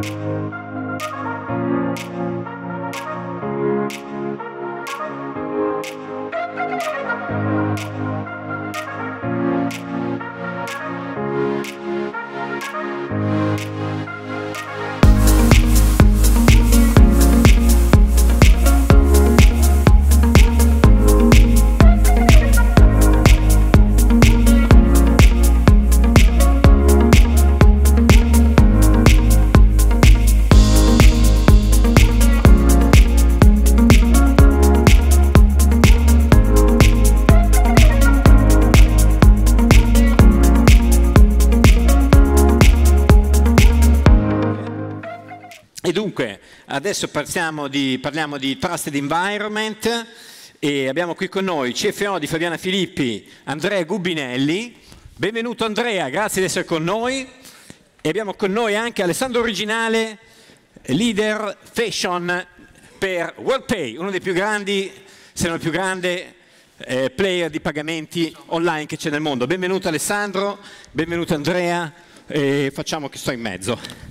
Thank you. E dunque, adesso parliamo di, parliamo di Trusted Environment e abbiamo qui con noi CFO di Fabiana Filippi, Andrea Gubinelli. Benvenuto Andrea, grazie di essere con noi. E abbiamo con noi anche Alessandro Originale, leader fashion per WorldPay, uno dei più grandi, se non il più grande, eh, player di pagamenti online che c'è nel mondo. Benvenuto Alessandro, benvenuto Andrea, e facciamo che sto in mezzo.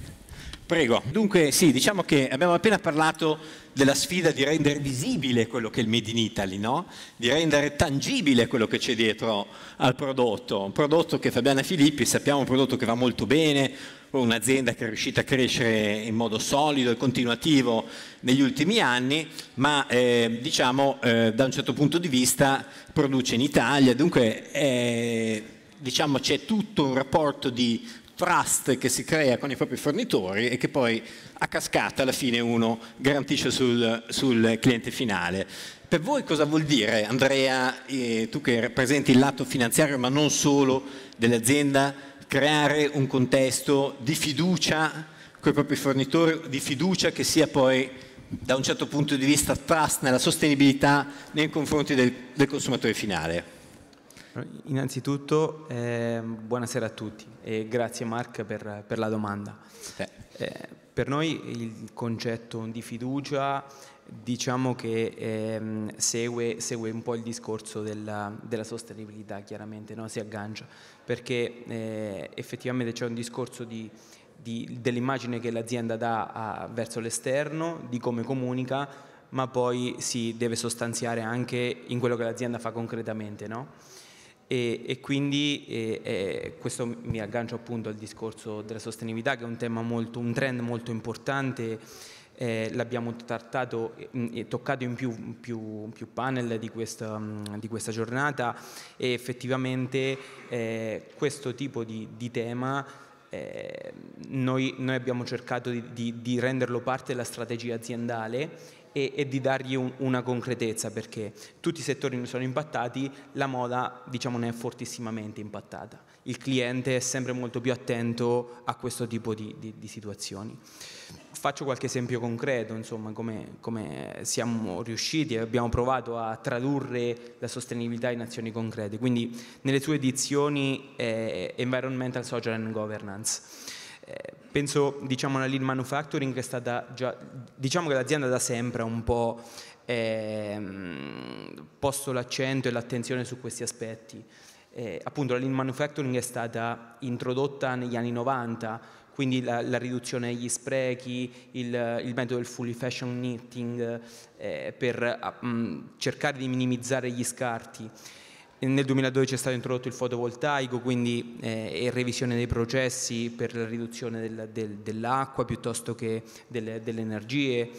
Prego. Dunque, sì, diciamo che abbiamo appena parlato della sfida di rendere visibile quello che è il Made in Italy, no? Di rendere tangibile quello che c'è dietro al prodotto. Un prodotto che Fabiana Filippi, sappiamo, è un prodotto che va molto bene, un'azienda che è riuscita a crescere in modo solido e continuativo negli ultimi anni, ma eh, diciamo eh, da un certo punto di vista produce in Italia, dunque eh, diciamo c'è tutto un rapporto di trust che si crea con i propri fornitori e che poi a cascata alla fine uno garantisce sul, sul cliente finale. Per voi cosa vuol dire, Andrea, eh, tu che rappresenti il lato finanziario ma non solo dell'azienda, creare un contesto di fiducia con i propri fornitori, di fiducia che sia poi da un certo punto di vista trust nella sostenibilità nei confronti del, del consumatore finale? Innanzitutto eh, buonasera a tutti e grazie Mark per, per la domanda. Eh, per noi il concetto di fiducia diciamo che ehm, segue, segue, un po' il discorso della, della sostenibilità, chiaramente, no? si aggancia, perché eh, effettivamente c'è un discorso di, di, dell'immagine che l'azienda dà a, verso l'esterno, di come comunica, ma poi si deve sostanziare anche in quello che l'azienda fa concretamente. No? E, e quindi e, e questo mi aggancio appunto al discorso della sostenibilità che è un tema molto, un trend molto importante eh, l'abbiamo trattato e mm, toccato in più, più, più panel di questa, mm, di questa, giornata e effettivamente eh, questo tipo di, di tema eh, noi, noi, abbiamo cercato di, di, renderlo parte della strategia aziendale e, e di dargli un, una concretezza perché tutti i settori ne sono impattati, la moda diciamo ne è fortissimamente impattata. Il cliente è sempre molto più attento a questo tipo di, di, di situazioni. Faccio qualche esempio concreto, insomma, come, come siamo riusciti e abbiamo provato a tradurre la sostenibilità in azioni concrete. Quindi nelle sue edizioni eh, Environmental, Social and Governance eh, penso diciamo, alla lean manufacturing che è stata già, diciamo che l'azienda da sempre ha un po' ehm, posto l'accento e l'attenzione su questi aspetti. Eh, appunto la lean manufacturing è stata introdotta negli anni 90, quindi la, la riduzione degli sprechi, il, il, metodo del fully fashion knitting eh, per ah, mh, cercare di minimizzare gli scarti. Nel 2012 è stato introdotto il fotovoltaico, quindi eh, revisione dei processi per la riduzione del, del, dell'acqua piuttosto che delle, delle energie.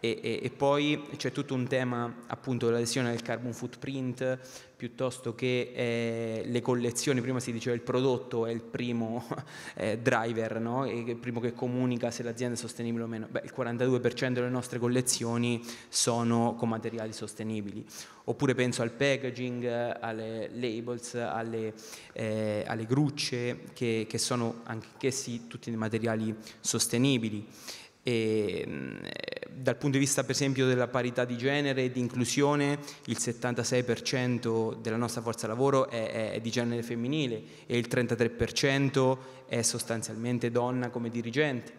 E, e, e, poi c'è tutto un tema appunto della lesione del carbon footprint piuttosto che eh, le collezioni, prima si diceva il prodotto è il primo eh, driver, no? il primo che comunica se l'azienda è sostenibile o meno, Beh, il 42% delle nostre collezioni sono con materiali sostenibili, oppure penso al packaging, alle labels, alle, eh, alle grucce che, che sono anch'essi tutti dei materiali sostenibili. E, ehm, eh, dal punto di vista per esempio della parità di genere e di inclusione, il 76% della nostra forza lavoro è, è di genere femminile e il 33% è sostanzialmente donna come dirigente.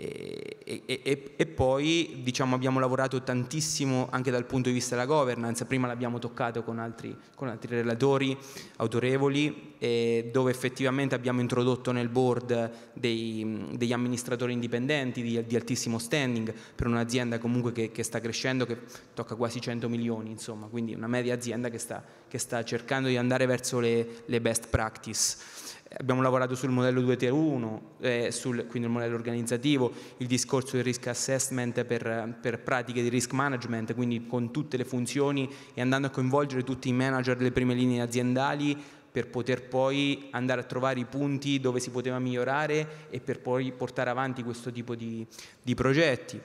E, e, e, poi diciamo, abbiamo lavorato tantissimo anche dal punto di vista della governance, prima l'abbiamo toccato con altri, con altri relatori autorevoli, eh, dove effettivamente abbiamo introdotto nel board dei, degli amministratori indipendenti di, di, altissimo standing per un'azienda comunque che, che, sta crescendo, che tocca quasi 100 milioni, insomma, quindi una media azienda che sta, che sta cercando di andare verso le, le best practice. Abbiamo lavorato sul modello 2 tier 1, eh, sul, quindi il modello organizzativo, il discorso del risk assessment per, per, pratiche di risk management, quindi con tutte le funzioni e andando a coinvolgere tutti i manager delle prime linee aziendali per poter poi andare a trovare i punti dove si poteva migliorare e per poi portare avanti questo tipo di, di progetti.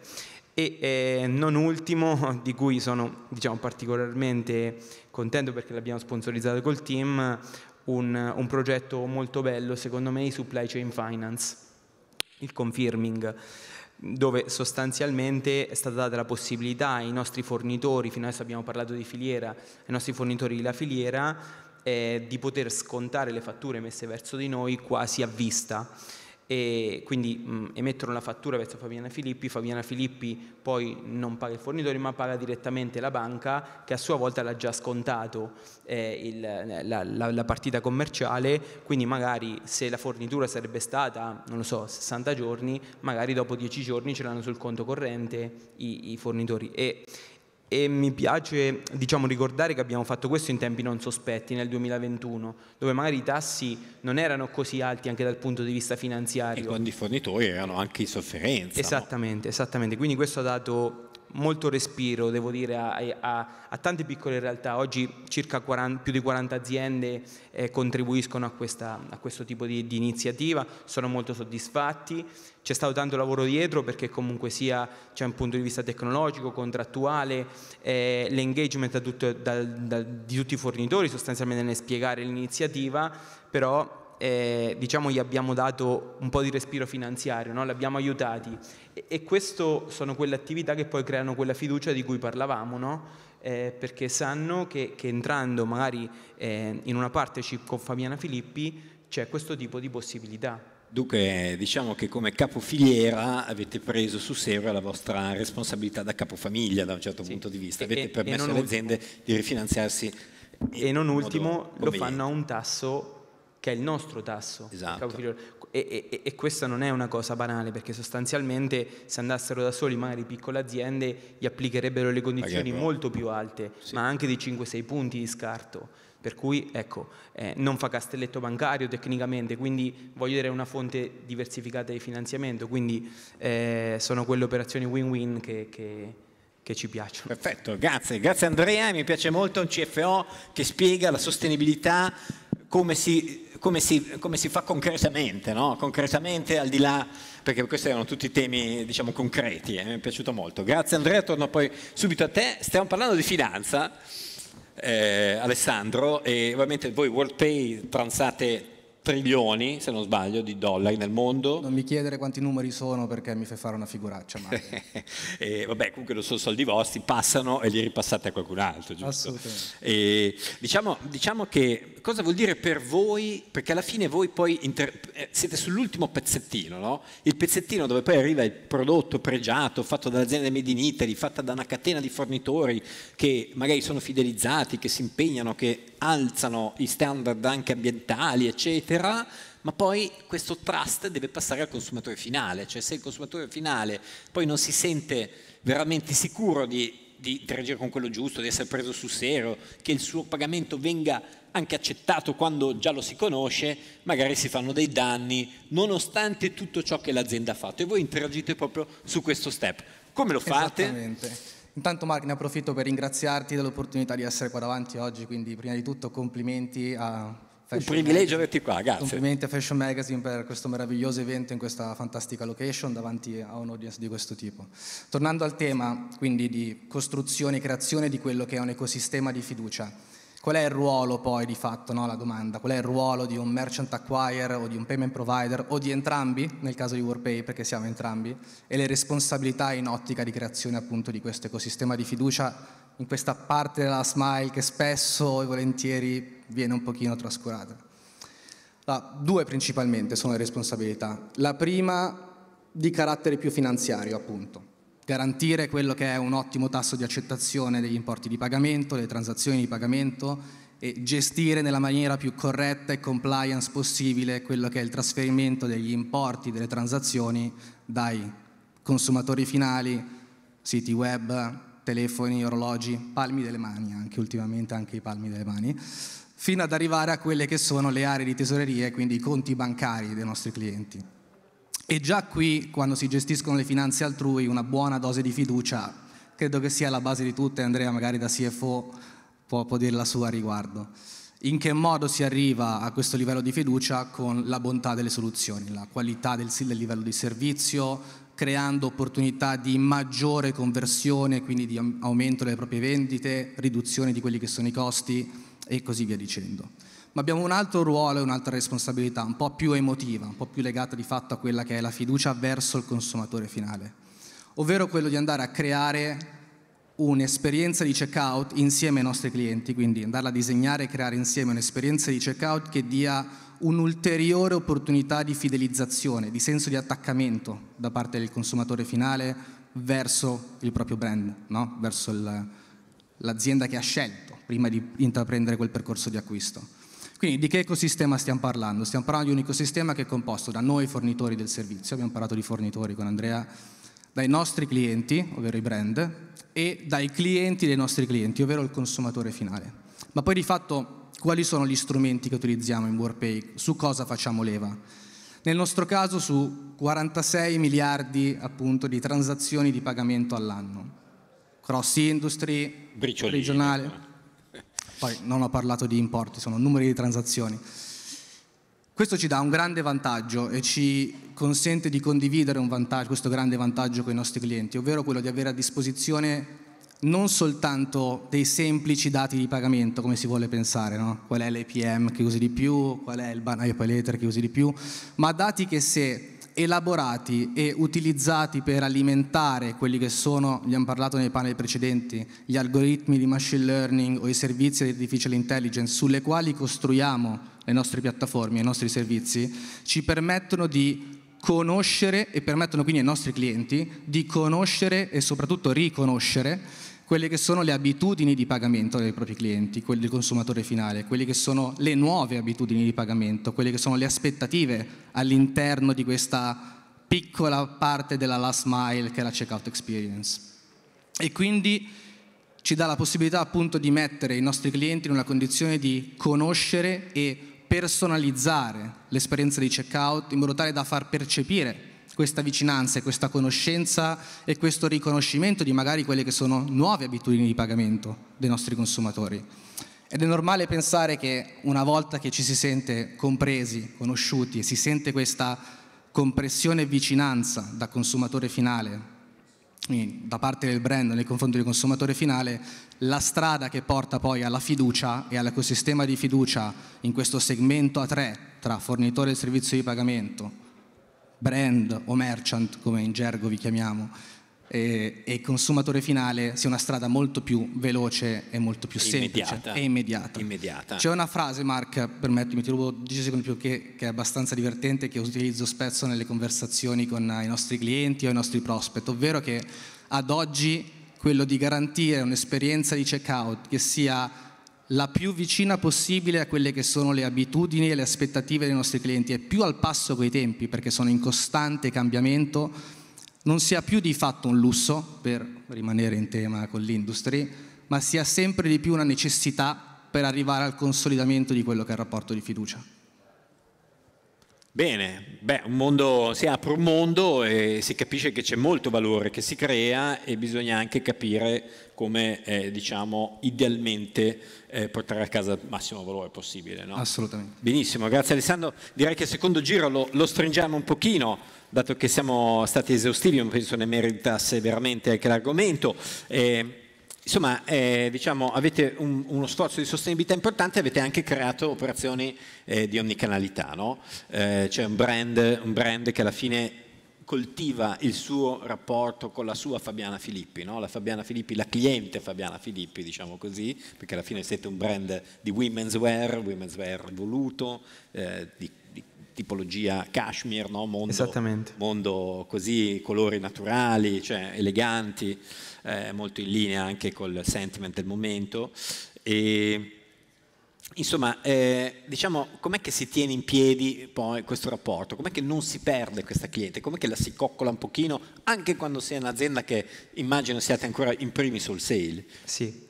E eh, non ultimo, di cui sono diciamo, particolarmente contento perché l'abbiamo sponsorizzato col team, un, un progetto molto bello, secondo me, i supply chain finance, il confirming dove sostanzialmente è stata data la possibilità ai nostri fornitori, fino adesso abbiamo parlato di filiera, ai nostri fornitori della filiera, eh, di poter scontare le fatture messe verso di noi quasi a vista e quindi mh, emettono la fattura verso Fabiana Filippi, Fabiana Filippi poi non paga i fornitori ma paga direttamente la banca che a sua volta l'ha già scontato eh, il, la, la, la, partita commerciale, quindi magari se la fornitura sarebbe stata, non lo so, 60 giorni, magari dopo 10 giorni ce l'hanno sul conto corrente i, i fornitori. E, e mi piace diciamo, ricordare che abbiamo fatto questo in tempi non sospetti nel 2021, dove magari i tassi non erano così alti anche dal punto di vista finanziario. E quando i fornitori erano anche in sofferenza. Esattamente, no? esattamente. Quindi questo ha dato molto respiro, devo dire, a, a, a tante piccole realtà. Oggi circa 40, più di 40 aziende eh, contribuiscono a, questa, a, questo tipo di, di, iniziativa, sono molto soddisfatti. C'è stato tanto lavoro dietro perché comunque sia c'è un punto di vista tecnologico, contrattuale, eh, l'engagement da tutto, da, da, di tutti i fornitori sostanzialmente nel spiegare l'iniziativa, però eh, diciamo gli abbiamo dato un po' di respiro finanziario, no? li abbiamo aiutati e, e queste sono quelle attività che poi creano quella fiducia di cui parlavamo, no? eh, perché sanno che, che entrando magari eh, in una partnership con Fabiana Filippi c'è questo tipo di possibilità. Dunque, diciamo che come capofiliera avete preso su serio la vostra responsabilità da capofamiglia da un certo sì. punto di vista, avete e, permesso e alle ultimo, aziende di rifinanziarsi. E non ultimo, lo fanno a un tasso che è il nostro tasso. Esatto. E, e, e, questa non è una cosa banale, perché sostanzialmente se andassero da soli magari piccole aziende gli applicherebbero le condizioni okay, molto più alte, sì. ma anche di 5-6 punti di scarto. Per cui ecco, eh, non fa castelletto bancario tecnicamente, quindi voglio dire una fonte diversificata di finanziamento, quindi eh, sono quelle operazioni win-win che, che che ci piacciono. Perfetto, grazie, grazie Andrea, mi piace molto un CFO che spiega la sostenibilità come si, come si, come si fa concretamente, no? concretamente al di là, perché questi erano tutti temi diciamo, concreti e eh, mi è piaciuto molto. Grazie Andrea, torno poi subito a te. Stiamo parlando di finanza, eh, Alessandro, e ovviamente voi WorldPay transate trilioni, se non sbaglio, di dollari nel mondo. Non mi chiedere quanti numeri sono perché mi fai fare una figuraccia. Ma... e, vabbè, comunque non sono soldi vostri, passano e li ripassate a qualcun altro, giusto? E, diciamo, diciamo, che cosa vuol dire per voi, perché alla fine voi poi inter- eh, siete sull'ultimo pezzettino, no? Il pezzettino dove poi arriva il prodotto pregiato, fatto dall'azienda Made in Italy, fatta da una catena di fornitori che magari sono fidelizzati, che si impegnano, che alzano i standard anche ambientali, eccetera, ma poi questo trust deve passare al consumatore finale, cioè se il consumatore finale poi non si sente veramente sicuro di, di interagire con quello giusto, di essere preso sul serio, che il suo pagamento venga anche accettato quando già lo si conosce, magari si fanno dei danni, nonostante tutto ciò che l'azienda ha fatto. E voi interagite proprio su questo step. Come lo fate? Esattamente. Intanto Mark ne approfitto per ringraziarti dell'opportunità di essere qua davanti oggi, quindi prima di tutto complimenti a Fashion un privilegio averti qua, grazie. Complimenti a Fashion Magazine per questo meraviglioso evento in questa fantastica location davanti a un audience di questo tipo. Tornando al tema quindi di costruzione e creazione di quello che è un ecosistema di fiducia. Qual è il ruolo poi di fatto, no? la domanda, qual è il ruolo di un merchant acquirer o di un payment provider o di entrambi, nel caso di Warpay perché siamo entrambi, e le responsabilità in ottica di creazione appunto di questo ecosistema di fiducia in questa parte della smile che spesso e volentieri viene un pochino trascurata. Allora, due principalmente sono le responsabilità. La prima di carattere più finanziario appunto garantire quello che è un ottimo tasso di accettazione degli importi di pagamento, delle transazioni di pagamento e gestire nella maniera più corretta e compliance possibile quello che è il trasferimento degli importi, delle transazioni dai consumatori finali, siti web, telefoni, orologi, palmi delle mani, anche ultimamente anche i palmi delle mani, fino ad arrivare a quelle che sono le aree di tesoreria, quindi i conti bancari dei nostri clienti. E già qui, quando si gestiscono le finanze altrui, una buona dose di fiducia credo che sia la base di tutte. Andrea, magari da CFO, può, può dire la sua a riguardo. In che modo si arriva a questo livello di fiducia? Con la bontà delle soluzioni, la qualità del, del livello di servizio, creando opportunità di maggiore conversione, quindi di aumento delle proprie vendite, riduzione di quelli che sono i costi e così via dicendo ma abbiamo un altro ruolo e un'altra responsabilità, un po' più emotiva, un po' più legata di fatto a quella che è la fiducia verso il consumatore finale, ovvero quello di andare a creare un'esperienza di checkout insieme ai nostri clienti, quindi andarla a disegnare e creare insieme un'esperienza di checkout che dia un'ulteriore opportunità di fidelizzazione, di senso di attaccamento da parte del consumatore finale verso il proprio brand, no? verso l'azienda che ha scelto prima di intraprendere quel percorso di acquisto. Quindi di che ecosistema stiamo parlando? Stiamo parlando di un ecosistema che è composto da noi fornitori del servizio, abbiamo parlato di fornitori con Andrea, dai nostri clienti, ovvero i brand, e dai clienti dei nostri clienti, ovvero il consumatore finale. Ma poi di fatto quali sono gli strumenti che utilizziamo in WordPay? Su cosa facciamo leva? Nel nostro caso su 46 miliardi appunto di transazioni di pagamento all'anno, cross industry, regionale. Poi non ho parlato di importi, sono numeri di transazioni. Questo ci dà un grande vantaggio e ci consente di condividere questo grande vantaggio con i nostri clienti, ovvero quello di avere a disposizione non soltanto dei semplici dati di pagamento come si vuole pensare, no? qual è l'APM che usi di più, qual è il banana pay later che usi di più, ma dati che se elaborati e utilizzati per alimentare quelli che sono, abbiamo parlato nei panel precedenti, gli algoritmi di machine learning o i servizi di artificial intelligence sulle quali costruiamo le nostre piattaforme, i nostri servizi, ci permettono di conoscere e permettono quindi ai nostri clienti di conoscere e soprattutto riconoscere quelle che sono le abitudini di pagamento dei propri clienti, quelle del consumatore finale, quelle che sono le nuove abitudini di pagamento, quelle che sono le aspettative all'interno di questa piccola parte della last mile che è la checkout experience. E quindi ci dà la possibilità appunto di mettere i nostri clienti in una condizione di conoscere e personalizzare l'esperienza di checkout in modo tale da far percepire questa vicinanza e questa conoscenza e questo riconoscimento di magari quelle che sono nuove abitudini di pagamento dei nostri consumatori. Ed è normale pensare che una volta che ci si sente compresi, conosciuti e si sente questa compressione e vicinanza da consumatore finale, da parte del brand nei confronti del consumatore finale, la strada che porta poi alla fiducia e all'ecosistema di fiducia in questo segmento a tre tra fornitore e servizio di pagamento, brand o merchant, come in gergo vi chiamiamo, e, e consumatore finale sia una strada molto più veloce e molto più immediata. semplice e immediata. immediata. C'è una frase, Mark, permettimi, ti rubo 10 secondi più, che, che, è abbastanza divertente, che utilizzo spesso nelle conversazioni con i nostri clienti o i nostri prospect, ovvero che ad oggi quello di garantire un'esperienza di checkout che sia la più vicina possibile a quelle che sono le abitudini e le aspettative dei nostri clienti e più al passo coi tempi perché sono in costante cambiamento, non sia più di fatto un lusso per rimanere in tema con l'industry, ma sia sempre di più una necessità per arrivare al consolidamento di quello che è il rapporto di fiducia. Bene, beh, un mondo, si apre un mondo e si capisce che c'è molto valore che si crea e bisogna anche capire come, eh, diciamo, idealmente eh, portare a casa il massimo valore possibile. No? Assolutamente. Benissimo, grazie Alessandro. Direi che il secondo giro lo, lo stringiamo un pochino, dato che siamo stati esaustivi, non penso ne meritasse veramente anche l'argomento. Eh, Insomma, eh, diciamo, avete un, uno sforzo di sostenibilità importante, avete anche creato operazioni eh, di omnicanalità, no? eh, c'è un brand, un brand che alla fine coltiva il suo rapporto con la sua Fabiana Filippi, no? la Fabiana Filippi, la cliente Fabiana Filippi, diciamo così, perché alla fine siete un brand di women's wear, women's wear rivoluto, eh, di, di, tipologia cashmere, no? mondo, mondo, così, colori naturali, cioè eleganti eh, molto in linea anche col sentiment del momento. E, Insomma, eh, diciamo, com'è che si tiene in piedi poi questo rapporto? Com'è che non si perde questa cliente? Com'è che la si coccola un pochino anche quando sei un'azienda che immagino siate ancora in primi sul sale? Sì,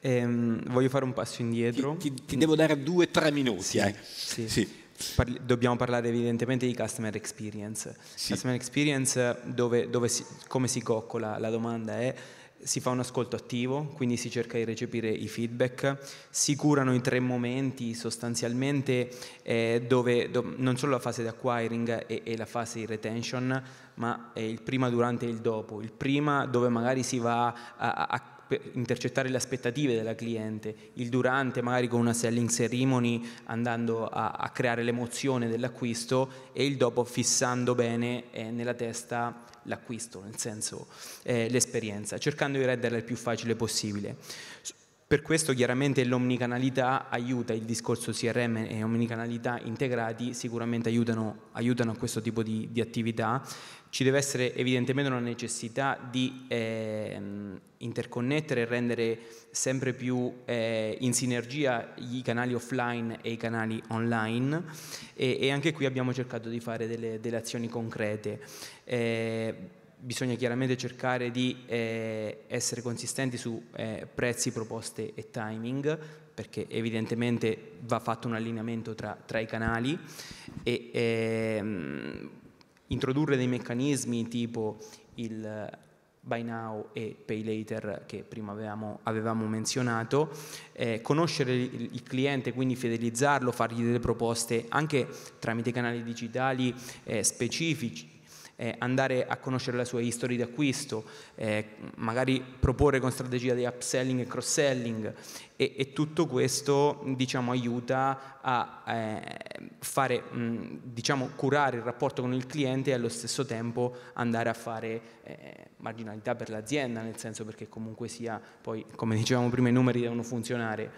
ehm, voglio fare un passo indietro. Ti, ti, ti devo dare due o tre minuti. Sì, eh. sì. sì. Parli, dobbiamo parlare evidentemente di customer experience. Sì. Customer experience dove, dove si, come si coccola la domanda è si fa un ascolto attivo, quindi si cerca di recepire i feedback, si curano i tre momenti sostanzialmente eh, dove do, non solo la fase di acquiring e, e la fase di retention, ma è il prima, durante e il dopo. Il prima dove magari si va a, a intercettare le aspettative della cliente, il durante magari con una selling ceremony andando a, a creare l'emozione dell'acquisto e il dopo fissando bene eh, nella testa l'acquisto, nel senso eh, l'esperienza, cercando di renderla il più facile possibile. Per questo chiaramente l'omnicanalità aiuta, il discorso CRM e omnicanalità integrati sicuramente aiutano, aiutano a questo tipo di, di attività ci deve essere evidentemente una necessità di eh, interconnettere e rendere sempre più eh, in sinergia i canali offline e i canali online e, e anche qui abbiamo cercato di fare delle, delle azioni concrete. Eh, bisogna chiaramente cercare di eh, essere consistenti su eh, prezzi, proposte e timing, perché evidentemente va fatto un allineamento tra, tra i canali e, ehm, introdurre dei meccanismi tipo il eh, buy now e pay later che prima avevamo, avevamo menzionato, eh, conoscere il, il, cliente, quindi fidelizzarlo, fargli delle proposte anche tramite canali digitali eh, specifici eh, andare a conoscere la sua history di acquisto, eh, magari proporre con strategia di upselling e cross-selling e, e tutto questo diciamo, aiuta a eh, fare, mh, mm, diciamo, curare il rapporto con il cliente e allo stesso tempo andare a fare eh, marginalità per l'azienda, nel senso perché comunque sia, poi come dicevamo prima i numeri devono funzionare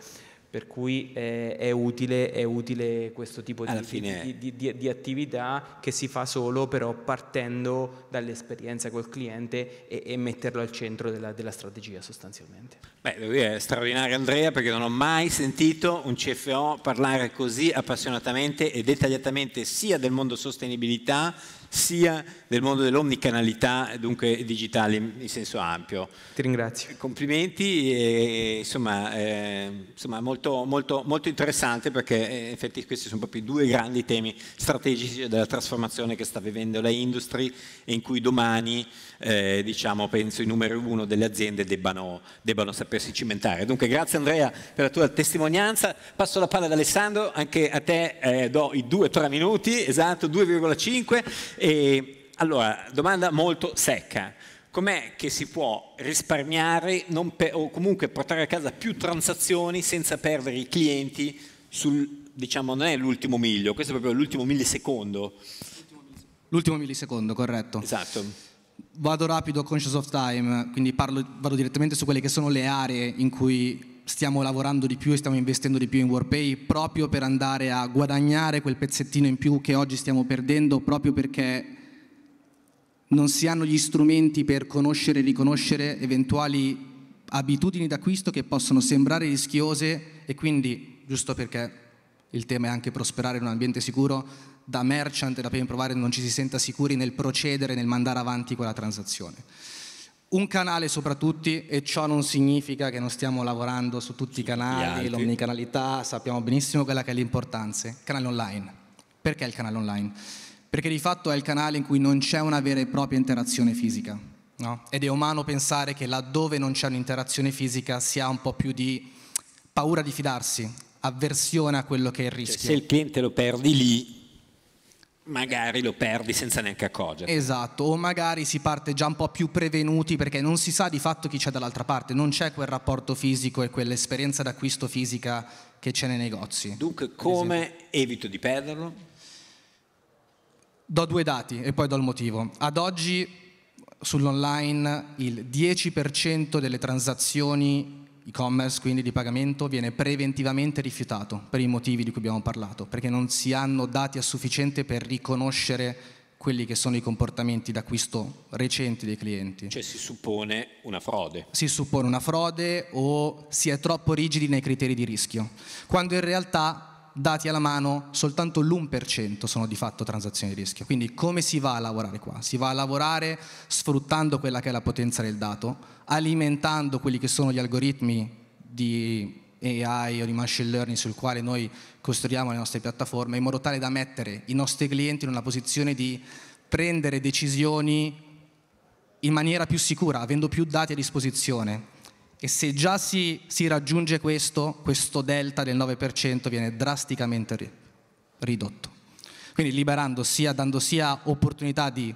per cui eh, è, utile, è, utile, questo tipo di, fine... di, di, di, attività che si fa solo però partendo dall'esperienza col cliente e, e metterlo al centro della, della, strategia sostanzialmente. Beh, devo dire, è straordinario Andrea perché non ho mai sentito un CFO parlare così appassionatamente e dettagliatamente sia del mondo sostenibilità sia nel mondo dell'omnicanalità, dunque digitale in senso ampio. Ti ringrazio. Eh, complimenti, e, insomma, eh, insomma molto, molto, molto, interessante perché eh, in effetti questi sono proprio i due grandi temi strategici della trasformazione che sta vivendo la industry e in cui domani eh, diciamo, penso i numeri uno delle aziende debbano, debbano sapersi cimentare. Dunque grazie Andrea per la tua testimonianza, passo la palla ad Alessandro, anche a te eh, do i 2-3 minuti, esatto, 2,5 e, allora, domanda molto secca. Com'è che si può risparmiare per, o comunque portare a casa più transazioni senza perdere i clienti sul, diciamo, non è l'ultimo miglio, questo è proprio l'ultimo millisecondo. L'ultimo millisecondo, corretto. Esatto. Vado rapido, conscious of time, quindi parlo, vado direttamente su quelle che sono le aree in cui stiamo lavorando di più e stiamo investendo di più in WarPay proprio per andare a guadagnare quel pezzettino in più che oggi stiamo perdendo proprio perché non si hanno gli strumenti per conoscere e riconoscere eventuali abitudini d'acquisto che possono sembrare rischiose e quindi, giusto perché il tema è anche prosperare in un ambiente sicuro, da merchant e da payment provider non ci si senta sicuri nel procedere, nel mandare avanti quella transazione un canale soprattutto e ciò non significa che non stiamo lavorando su tutti i canali, l'omnicanalità, sappiamo benissimo quella che è l'importanza. Canale online. Perché il canale online? Perché di fatto è il canale in cui non c'è una vera e propria interazione fisica. No? Ed è umano pensare che laddove non c'è un'interazione fisica si ha un po' più di paura di fidarsi, avversione a quello che è il cioè, rischio. Cioè, se il cliente lo perdi lì, magari lo perdi senza neanche accorgerti. Esatto, o magari si parte già un po' più prevenuti perché non si sa di fatto chi c'è dall'altra parte, non c'è quel rapporto fisico e quell'esperienza d'acquisto fisica che c'è nei negozi. Dunque, come evito di perderlo? Do due dati e poi do il motivo. Ad oggi sull'online il 10% delle transazioni e-commerce, quindi di pagamento, viene preventivamente rifiutato per i motivi di cui abbiamo parlato, perché non si hanno dati a sufficiente per riconoscere quelli che sono i comportamenti d'acquisto recenti dei clienti. Cioè si suppone una frode. Si suppone una frode o si è troppo rigidi nei criteri di rischio, quando in realtà dati alla mano, soltanto l'1% sono di fatto transazioni di rischio. Quindi come si va a lavorare qua? Si va a lavorare sfruttando quella che è la potenza del dato, alimentando quelli che sono gli algoritmi di AI o di machine learning sul quale noi costruiamo le nostre piattaforme, in modo tale da mettere i nostri clienti in una posizione di prendere decisioni in maniera più sicura, avendo più dati a disposizione e se già si, si raggiunge questo, questo delta del 9% viene drasticamente ri, ridotto. Quindi liberando sia, dando sia opportunità di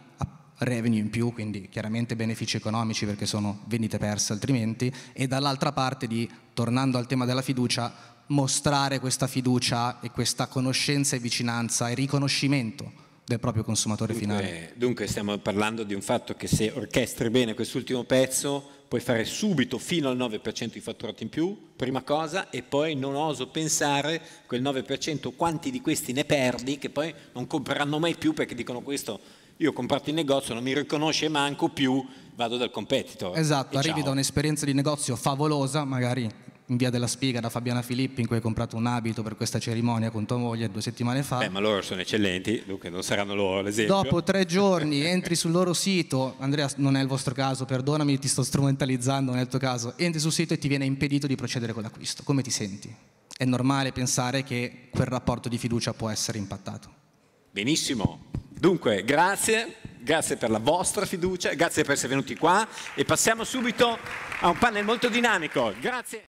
revenue in più, quindi chiaramente benefici economici perché sono vendite perse altrimenti, e dall'altra parte di, tornando al tema della fiducia, mostrare questa fiducia e questa conoscenza e vicinanza e riconoscimento del proprio consumatore dunque, finale. Dunque stiamo parlando di un fatto che se orchestri bene quest'ultimo pezzo puoi fare subito fino al 9% di fatturato in più, prima cosa, e poi non oso pensare quel 9% quanti di questi ne perdi che poi non compreranno mai più perché dicono questo io ho comprato il negozio, non mi riconosce manco più, vado dal competitor. Esatto, arrivi ciao. da un'esperienza di negozio favolosa, magari in via della Spiga da Fabiana Filippi in cui hai comprato un abito per questa cerimonia con tua moglie due settimane fa. Beh, ma loro sono eccellenti, dunque non saranno loro l'esempio. Dopo tre giorni entri sul loro sito, Andrea non è il vostro caso, perdonami, ti sto strumentalizzando, non è il tuo caso, entri sul sito e ti viene impedito di procedere con l'acquisto. Come ti senti? È normale pensare che quel rapporto di fiducia può essere impattato. Benissimo, dunque grazie, grazie per la vostra fiducia, grazie per essere venuti qua e passiamo subito a un panel molto dinamico. Grazie.